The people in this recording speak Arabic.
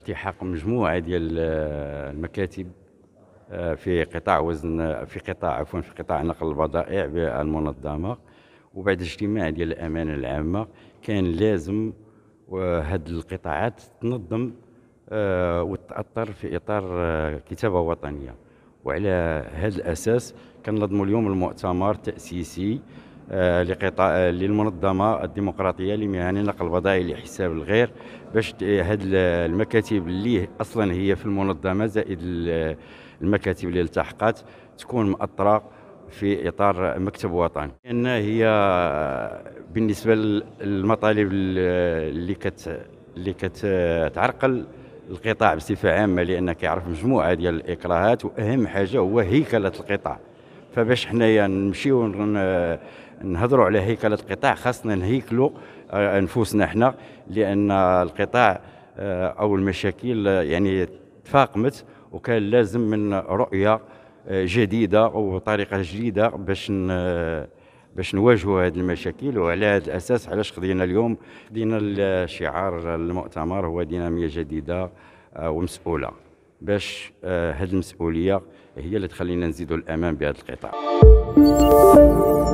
التحاق مجموعه ديال آه، المكاتب آه، في قطاع وزن في قطاع عفوا في قطاع نقل البضائع بالمنظمه وبعد اجتماع ديال الامانه العامه كان لازم آه، هاد القطاعات تنظم وتاثر في اطار كتابه وطنيه وعلى هذا الاساس كنظموا اليوم المؤتمر التاسيسي آه، لقطاع آه، للمنظمه الديمقراطيه لمهن النقل البضائع لحساب الغير باش آه، هاد المكاتب اللي اصلا هي في المنظمه زائد المكاتب اللي التحقت تكون مأطره في اطار مكتب وطني لان هي بالنسبه للمطالب اللي كت اللي كتعرقل القطاع بصفه عامه لان كيعرف مجموعه ديال الاكراهات واهم حاجه هو هيكله القطاع فباش حنايا نمشيو نهضروا على هيكله القطاع خاصنا نهيكلوا آه، انفسنا حنا لان القطاع آه، او المشاكل آه، يعني تفاقمت وكان لازم من رؤيه جديده او طريقه جديده باش باش نواجهوا هذه المشاكل وعلى هذا الاساس علاش خدينا اليوم دينا الشعار المؤتمر هو ديناميه جديده ومسؤوله باش هذه آه، المسؤوليه هي اللي تخلينا نزيدوا الامان بهذا القطاع